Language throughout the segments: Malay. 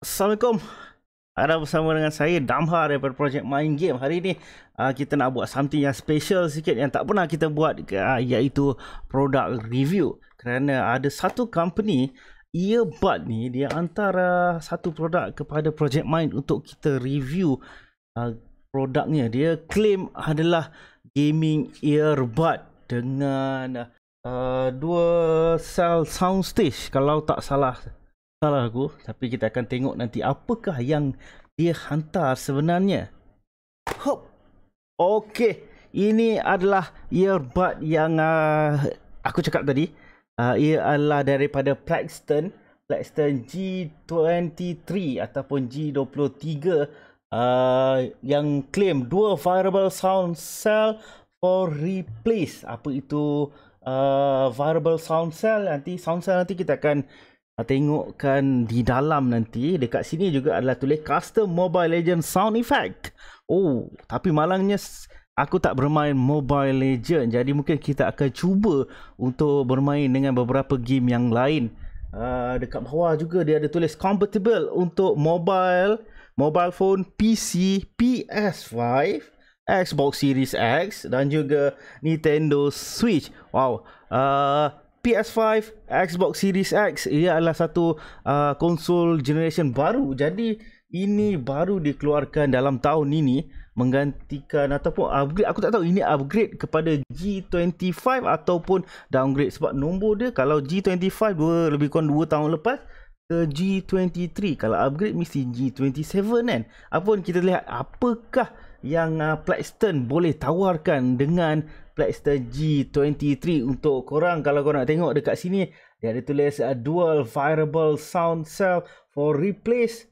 Assalamualaikum Ada bersama dengan saya Damha daripada Project Main Game Hari ini uh, ah, kita nak buat something yang special sikit Yang tak pernah kita buat uh, Iaitu produk review Kerana ada satu company Earbud ni Dia antara satu produk kepada Project Main Untuk kita review uh, produknya Dia claim adalah gaming earbud Dengan uh, dua sel soundstage Kalau tak salah salah aku tapi kita akan tengok nanti apakah yang dia hantar sebenarnya hop okey ini adalah earbud yang uh, aku cakap tadi uh, ia adalah daripada Plexton Plexton G23 ataupun G23 uh, ah, yang claim dua variable sound cell for replace apa itu uh, variable sound cell nanti sound cell nanti kita akan tengokkan di dalam nanti dekat sini juga adalah tulis custom Mobile Legend sound effect. Oh, tapi malangnya aku tak bermain Mobile Legend. Jadi mungkin kita akan cuba untuk bermain dengan beberapa game yang lain. Uh, dekat bawah juga dia ada tulis compatible untuk mobile, mobile phone, PC, PS5, Xbox Series X dan juga Nintendo Switch. Wow. Uh, PS5, Xbox Series X ia adalah satu uh, konsol generation baru. Jadi ini baru dikeluarkan dalam tahun ini menggantikan ataupun upgrade aku tak tahu ini upgrade kepada G25 ataupun downgrade sebab nombor dia kalau G25 dua lebih kurang 2 tahun lepas ke G23 kalau upgrade mesti G27 kan apa kita lihat apakah yang uh, Blackstone boleh tawarkan dengan Blackster G23 untuk korang kalau korang nak tengok dekat sini dia ada tulis a uh, dual variable sound cell for replace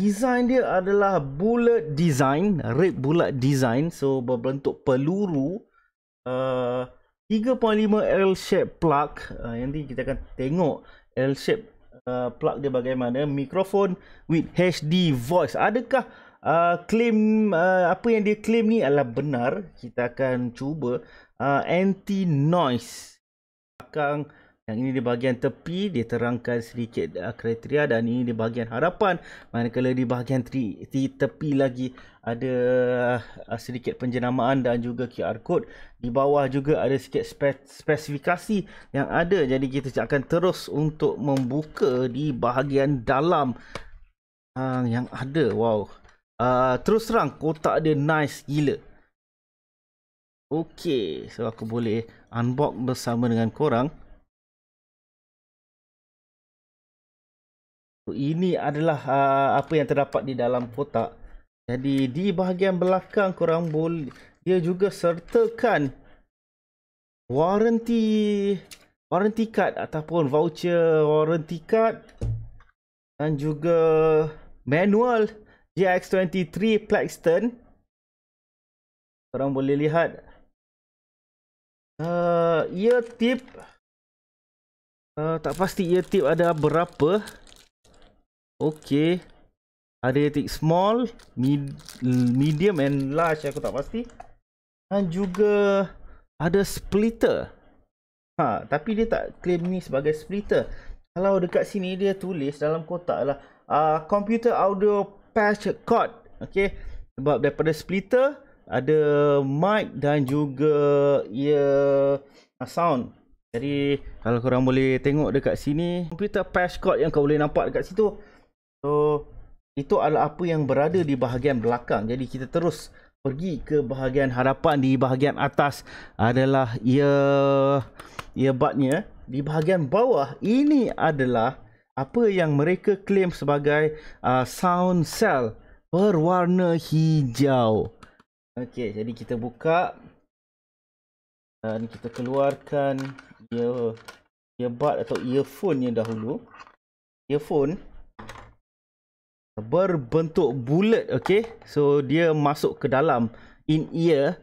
design dia adalah bullet design red bullet design so berbentuk peluru uh, 3.5 L shape plug uh, nanti kita akan tengok L shape uh, plug dia bagaimana microphone with HD voice adakah uh, claim uh, apa yang dia claim ni adalah benar, kita akan cuba uh, anti noise. Belakang yang ini di bahagian tepi dia terangkan sedikit uh, kriteria dan ini di bahagian harapan manakala di bahagian tri, di tepi lagi ada uh, sedikit penjenamaan dan juga QR code di bawah juga ada sikit spesifikasi yang ada jadi kita akan terus untuk membuka di bahagian dalam uh, yang ada wow Ah, terus terang kotak dia nice gila. Okey, so aku boleh unbox bersama dengan korang. So, ini adalah uh, apa yang terdapat di dalam kotak. Jadi di bahagian belakang korang boleh dia juga sertakan warranty warranty card ataupun voucher warranty card dan juga manual GX23 Plexton Korang boleh lihat uh, Ear tip uh, Tak pasti ear tip ada berapa Okay Ada ear tip small mid, Medium and large aku tak pasti Dan juga Ada splitter Ha, tapi dia tak claim ni sebagai splitter Kalau dekat sini dia tulis dalam kotak lah uh, Computer audio patch cord okey sebab daripada splitter ada mic dan juga ia yeah, sound jadi kalau korang boleh tengok dekat sini computer patch cord yang kau boleh nampak dekat situ so itu adalah apa yang berada di bahagian belakang jadi kita terus pergi ke bahagian harapan di bahagian atas adalah ia earbudnya di bahagian bawah ini adalah apa yang mereka claim sebagai uh, sound cell berwarna hijau. Okey, jadi kita buka dan kita keluarkan ear earbud atau earphone yang dahulu. Earphone berbentuk bulat, okey. So dia masuk ke dalam in ear.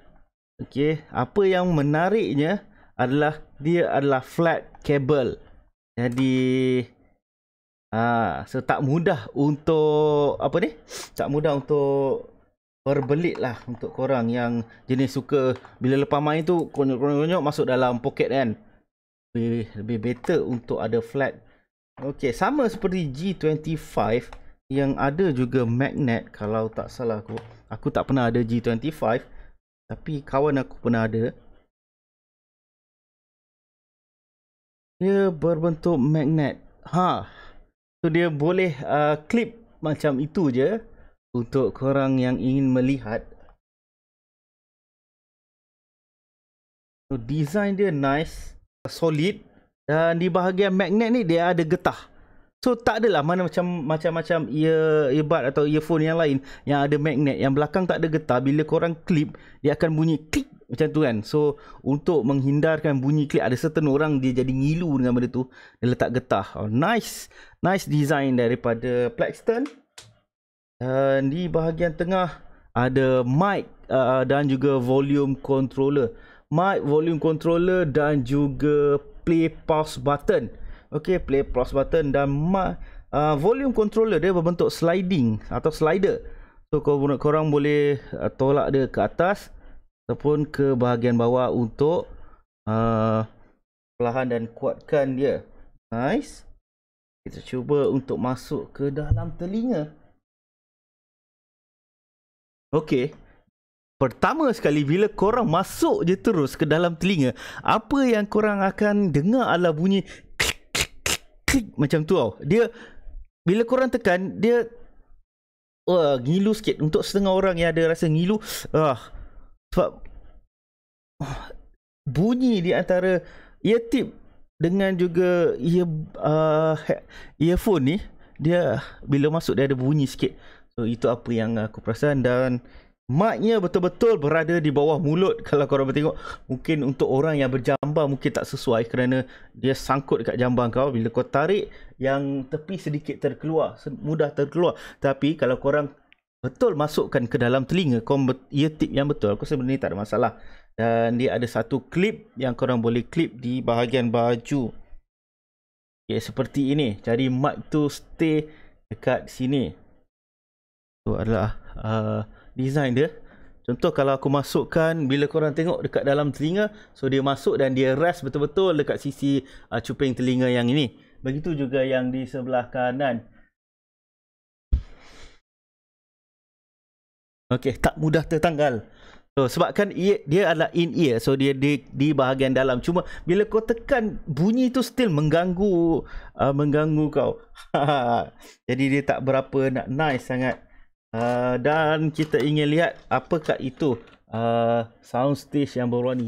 Okey, apa yang menariknya adalah dia adalah flat cable. Jadi Ah, so tak mudah untuk apa ni? Tak mudah untuk berbelit lah untuk korang yang jenis suka bila lepas main tu konyok-konyok masuk dalam poket kan. Lebih, lebih better untuk ada flat. Okey, sama seperti G25 yang ada juga magnet kalau tak salah aku. Aku tak pernah ada G25 tapi kawan aku pernah ada. Dia berbentuk magnet. Ha. So dia boleh uh, clip macam itu je untuk korang yang ingin melihat. So design dia nice, solid dan di bahagian magnet ni dia ada getah. So tak adalah mana macam macam-macam ear earbud atau earphone yang lain yang ada magnet yang belakang tak ada getah bila korang clip dia akan bunyi klik macam tu kan. So untuk menghindarkan bunyi klik ada certain orang dia jadi ngilu dengan benda tu dia letak getah. Oh, nice nice design daripada Plexton dan di bahagian tengah ada mic uh, dan juga volume controller mic volume controller dan juga play pause button okey play pause button dan mic, uh, volume controller dia berbentuk sliding atau slider so korang, korang boleh uh, tolak dia ke atas ataupun ke bahagian bawah untuk uh, perlahan dan kuatkan dia nice kita cuba untuk masuk ke dalam telinga. Okey. Pertama sekali bila korang masuk je terus ke dalam telinga, apa yang korang akan dengar adalah bunyi klik klik klik, klik macam tu tau. Dia bila korang tekan, dia wah uh, ngilu sikit untuk setengah orang yang ada rasa ngilu. Ah. Uh, sebab uh, bunyi di antara ear tip dengan juga ear uh, earphone ni dia bila masuk dia ada bunyi sikit. So itu apa yang aku perasan dan maknya betul-betul berada di bawah mulut kalau korang tengok mungkin untuk orang yang berjambang mungkin tak sesuai kerana dia sangkut dekat jambang kau bila kau tarik yang tepi sedikit terkeluar mudah terkeluar tapi kalau korang betul masukkan ke dalam telinga kau ear tip yang betul aku sebenarnya tak ada masalah dan dia ada satu clip yang korang boleh clip di bahagian baju okay, seperti ini jadi mic tu stay dekat sini Itu adalah uh, design dia contoh kalau aku masukkan bila korang tengok dekat dalam telinga so dia masuk dan dia rest betul-betul dekat sisi uh, cuping telinga yang ini begitu juga yang di sebelah kanan Okey, tak mudah tertanggal. So, sebab kan ear, dia adalah in ear so dia di di bahagian dalam cuma bila kau tekan bunyi tu still mengganggu uh, mengganggu kau jadi dia tak berapa nak nice sangat uh, dan kita ingin lihat apakah itu uh, sound stage yang berwarna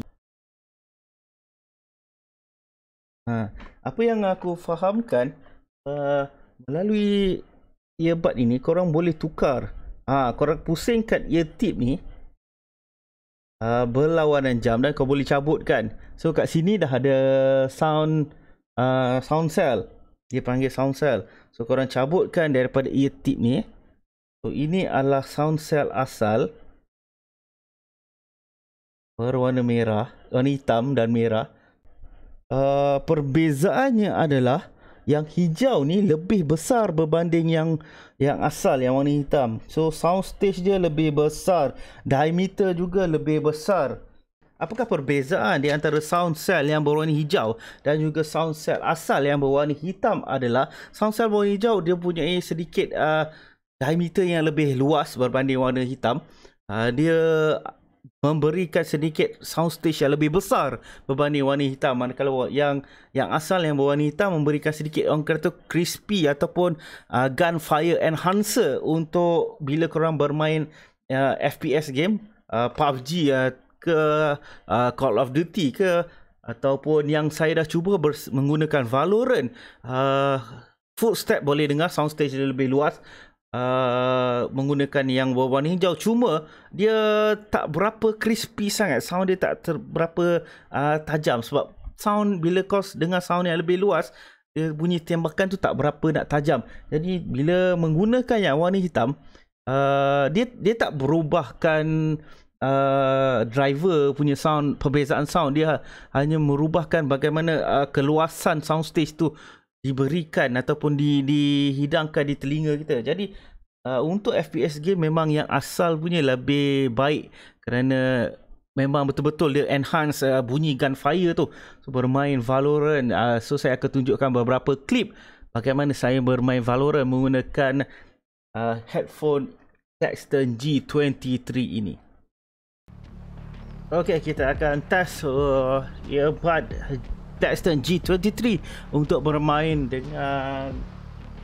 uh, apa yang aku fahamkan uh, melalui earbud ini korang boleh tukar ah uh, korang pusingkan ear tip ni uh, berlawanan jam dan kau boleh cabut kan so kat sini dah ada sound uh, sound cell dia panggil sound cell so kau korang cabutkan daripada ear tip ni so ini adalah sound cell asal berwarna merah warna hitam dan merah uh, perbezaannya adalah yang hijau ni lebih besar berbanding yang yang asal yang warna hitam. So sound stage dia lebih besar, diameter juga lebih besar. Apakah perbezaan di antara sound cell yang berwarna hijau dan juga sound cell asal yang berwarna hitam adalah sound cell berwarna hijau dia punya sedikit uh, diameter yang lebih luas berbanding warna hitam. Uh, dia memberikan sedikit soundstage yang lebih besar berbanding warna hitam manakala yang yang asal yang berwarna hitam memberikan sedikit orang kata crispy ataupun uh, gunfire enhancer untuk bila korang bermain uh, FPS game uh, PUBG uh, ke uh, Call of Duty ke ataupun yang saya dah cuba menggunakan Valorant uh, footstep boleh dengar soundstage dia lebih luas uh, menggunakan yang berwarna hijau cuma dia tak berapa crispy sangat sound dia tak ter, berapa uh, tajam sebab sound bila kau dengar sound yang lebih luas dia bunyi tembakan tu tak berapa nak tajam jadi bila menggunakan yang warna hitam uh, dia dia tak berubahkan Uh, driver punya sound perbezaan sound dia ha-, hanya merubahkan bagaimana uh, keluasan sound stage tu diberikan ataupun di dihidangkan di telinga kita. Jadi uh, untuk FPS game memang yang asal punya lebih baik kerana memang betul-betul dia enhance uh, bunyi gunfire tu. So bermain Valorant, uh, so saya akan tunjukkan beberapa klip bagaimana saya bermain Valorant menggunakan uh, headphone Texton G23 ini. Okey, kita akan test uh, earbud Texton G23 untuk bermain dengan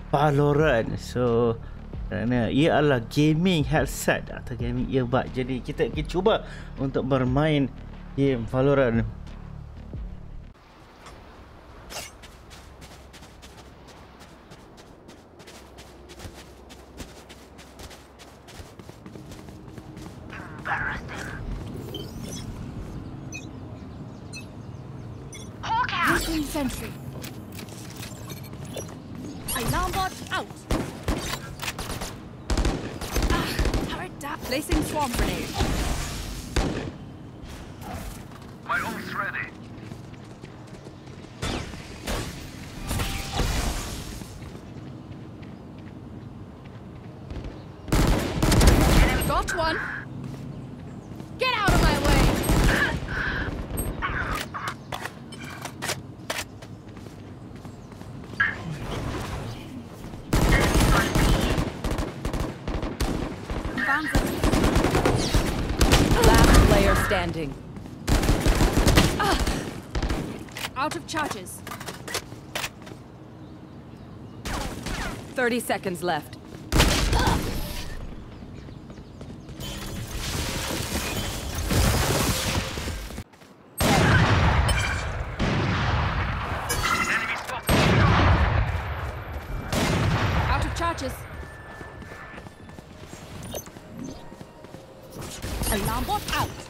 Valorant. So kerana ia adalah gaming headset atau gaming earbud. Jadi kita, kita cuba untuk bermain game Valorant Placing sentry. Alarm bot out. Ah, turret down. Placing swarm grenade. standing. Ah! Out of charges. 30 seconds left. Alarm bot out.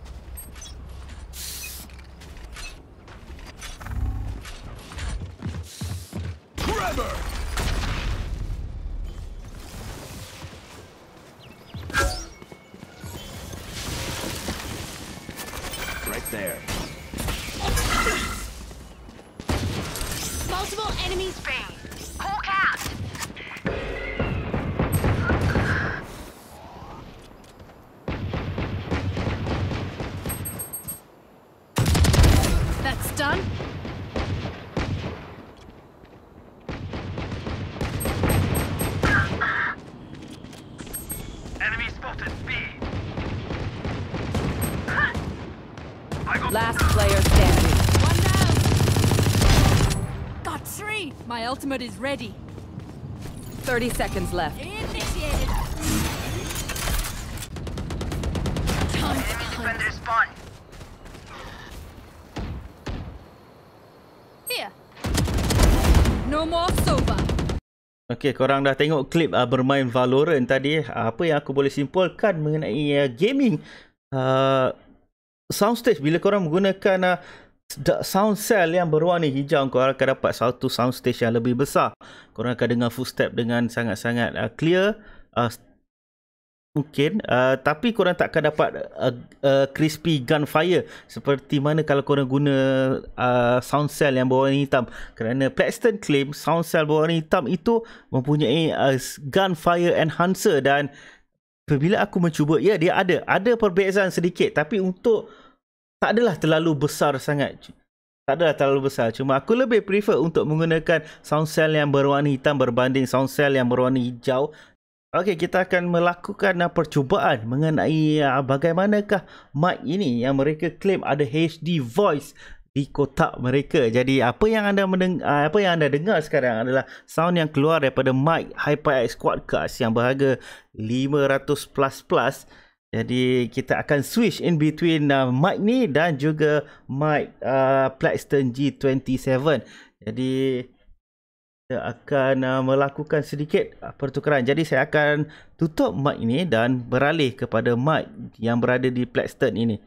hammer! Last player standing. One down. Got three. My ultimate is ready. 30 seconds left. Initiated. Time to spawn. Here. No more sober. Okey, korang dah tengok klip uh, bermain Valorant tadi. Uh, apa yang aku boleh simpulkan mengenai uh, gaming uh, soundstage bila korang menggunakan uh, sound cell yang berwarna hijau korang akan dapat satu soundstage yang lebih besar korang akan dengar footstep dengan sangat-sangat uh, clear uh, mungkin uh, tapi korang tak akan dapat uh, uh, crispy gunfire seperti mana kalau korang guna uh, sound cell yang berwarna hitam kerana Plexton claim sound cell berwarna hitam itu mempunyai uh, gunfire enhancer dan bila aku mencuba ya dia ada ada perbezaan sedikit tapi untuk tak adalah terlalu besar sangat. Tak adalah terlalu besar. Cuma aku lebih prefer untuk menggunakan sound cell yang berwarna hitam berbanding sound cell yang berwarna hijau. Okey, kita akan melakukan uh, percubaan mengenai uh, bagaimanakah mic ini yang mereka claim ada HD voice di kotak mereka. Jadi apa yang anda uh, apa yang anda dengar sekarang adalah sound yang keluar daripada mic HyperX Quadcast yang berharga 500 plus plus jadi kita akan switch in between uh, mic ni dan juga mic uh, Plexton G27. Jadi kita akan uh, melakukan sedikit uh, pertukaran. Jadi saya akan tutup mic ni dan beralih kepada mic yang berada di Plexton ini.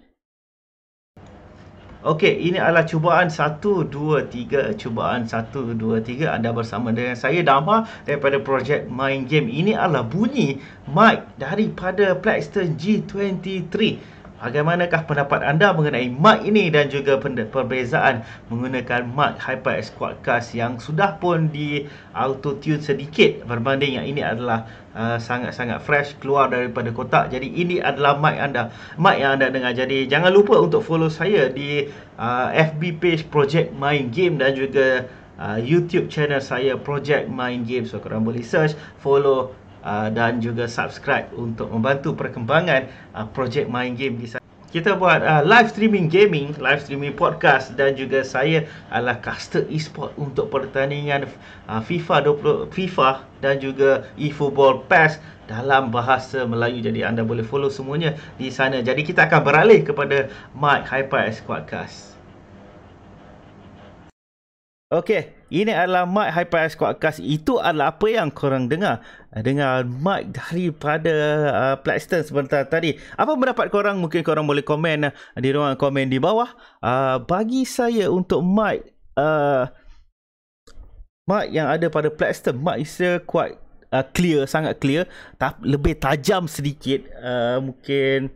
Okey, ini adalah cubaan 1 2 3 cubaan 1 2 3 anda bersama dengan saya Damar daripada projek main game. Ini adalah bunyi mic daripada PlayStation G23. Bagaimanakah pendapat anda mengenai mic ini dan juga perbezaan menggunakan mic HyperX Quadcast yang sudah pun di auto tune sedikit berbanding yang ini adalah uh, sangat-sangat uh, fresh keluar daripada kotak. Jadi ini adalah mic anda, mic yang anda dengar. Jadi jangan lupa untuk follow saya di uh, FB page Project Main Game dan juga uh, YouTube channel saya Project Main Game. So korang boleh search, follow Ah, dan juga subscribe untuk membantu perkembangan uh, projek main game di sana. Kita buat uh, live streaming gaming, live streaming podcast dan juga saya adalah caster e-sport untuk pertandingan uh, FIFA 20 FIFA dan juga eFootball Pass dalam bahasa Melayu jadi anda boleh follow semuanya di sana. Jadi kita akan beralih kepada Mike Hyper Squadcast. Okey, ini adalah mic HyperX Quadcast. Itu adalah apa yang korang dengar. Dengar mic daripada uh, Plaxton sebentar tadi. Apa pendapat korang? Mungkin korang boleh komen uh, di ruang komen di bawah. Uh, bagi saya untuk mic... Uh, mic yang ada pada Plaxton. Mic saya kuat uh, clear. Sangat clear. Tapi lebih tajam sedikit. Uh, mungkin...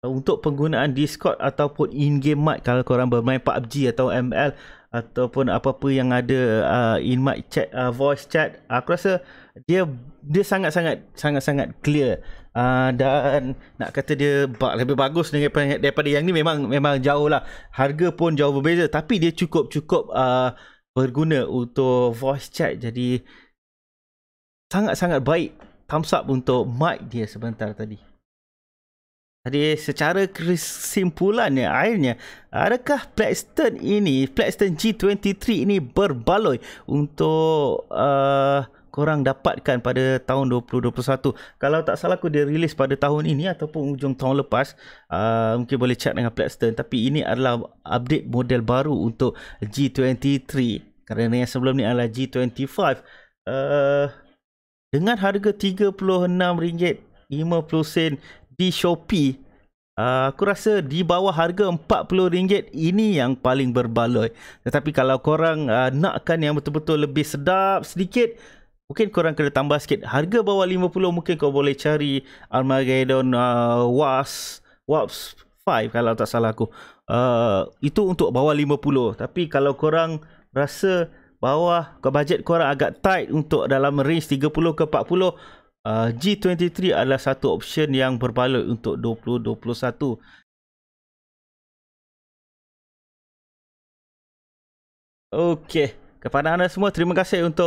Untuk penggunaan Discord ataupun in-game mic kalau korang bermain PUBG atau ML ataupun apa-apa yang ada uh, in my chat uh, voice chat aku rasa dia dia sangat-sangat sangat-sangat clear uh, dan nak kata dia bak, lebih bagus daripada, daripada yang ni memang memang jauh lah harga pun jauh berbeza tapi dia cukup-cukup uh, berguna untuk voice chat jadi sangat-sangat baik thumbs up untuk mic dia sebentar tadi jadi secara kesimpulannya akhirnya adakah Blackstone ini Blackstone G23 ini berbaloi untuk uh, korang dapatkan pada tahun 2021. Kalau tak salah aku dia rilis pada tahun ini ataupun ujung tahun lepas. Uh, mungkin boleh chat dengan Blackstone tapi ini adalah update model baru untuk G23 kerana yang sebelum ni adalah G25. Uh, dengan harga RM36.50 di Shopee uh, aku rasa di bawah harga RM40 ini yang paling berbaloi tetapi kalau korang uh, nakkan yang betul-betul lebih sedap sedikit mungkin korang kena tambah sikit harga bawah RM50 mungkin kau boleh cari Armageddon uh, Was Waps 5 kalau tak salah aku uh, itu untuk bawah RM50 tapi kalau korang rasa bawah budget korang agak tight untuk dalam range 30 ke 40 uh, G23 adalah satu option yang berbaloi untuk 2021. Okey. Kepada anda semua, terima kasih untuk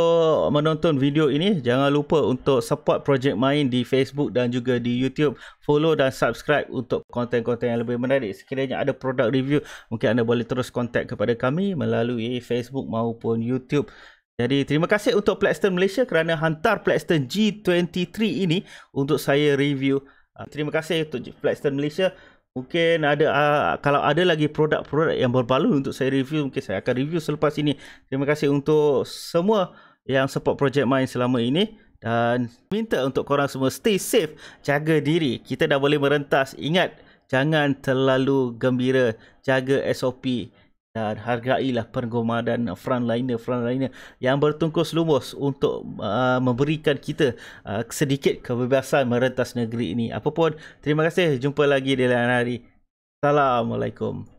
menonton video ini. Jangan lupa untuk support projek main di Facebook dan juga di YouTube. Follow dan subscribe untuk konten-konten yang lebih menarik. Sekiranya ada produk review, mungkin anda boleh terus kontak kepada kami melalui Facebook maupun YouTube. Jadi terima kasih untuk Plexton Malaysia kerana hantar Plexton G23 ini untuk saya review. Ah, terima kasih untuk Plexton Malaysia. Mungkin ada uh, kalau ada lagi produk-produk yang berbaloi untuk saya review, mungkin saya akan review selepas ini. Terima kasih untuk semua yang support projek main selama ini dan minta untuk korang semua stay safe, jaga diri. Kita dah boleh merentas. Ingat jangan terlalu gembira, jaga SOP dan hargailah pengomadan frontliner frontliner yang bertungkus lumus untuk uh, memberikan kita uh, sedikit kebebasan merentas negeri ini apapun terima kasih jumpa lagi di lain hari assalamualaikum